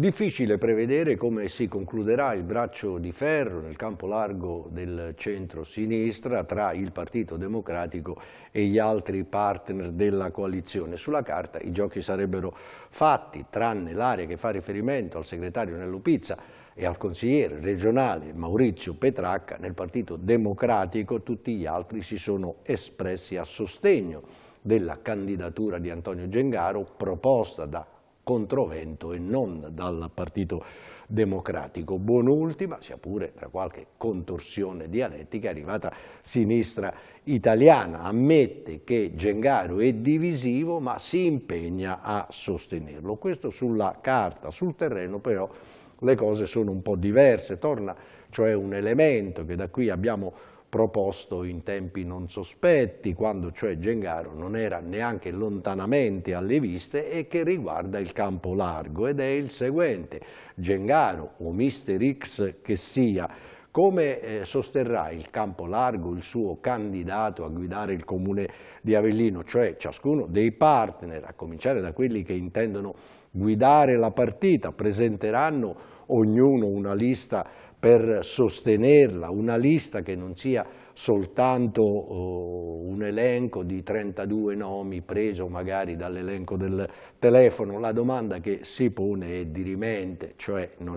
Difficile prevedere come si concluderà il braccio di ferro nel campo largo del centro-sinistra tra il Partito Democratico e gli altri partner della coalizione. Sulla carta i giochi sarebbero fatti, tranne l'area che fa riferimento al segretario Nello Pizza e al consigliere regionale Maurizio Petracca, nel Partito Democratico tutti gli altri si sono espressi a sostegno della candidatura di Antonio Gengaro proposta da controvento e non dal Partito Democratico. Buon'ultima, sia pure tra qualche contorsione dialettica, è arrivata sinistra italiana. Ammette che Gengaro è divisivo ma si impegna a sostenerlo. Questo sulla carta, sul terreno però le cose sono un po' diverse. Torna cioè un elemento che da qui abbiamo proposto in tempi non sospetti, quando cioè Gengaro non era neanche lontanamente alle viste e che riguarda il campo largo ed è il seguente. Gengaro o Mister X che sia come eh, sosterrà il campo largo il suo candidato a guidare il comune di Avellino, cioè ciascuno dei partner, a cominciare da quelli che intendono guidare la partita, presenteranno ognuno una lista per sostenerla, una lista che non sia soltanto oh, un elenco di 32 nomi preso magari dall'elenco del telefono. La domanda che si pone è dirimente, cioè non,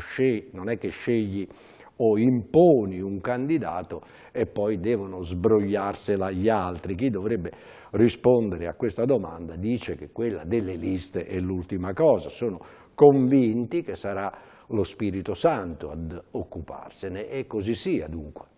non è che scegli o imponi un candidato e poi devono sbrogliarsela gli altri. Chi dovrebbe rispondere a questa domanda dice che quella delle liste è l'ultima cosa. Sono convinti che sarà lo Spirito Santo ad occuparsene e così sia dunque.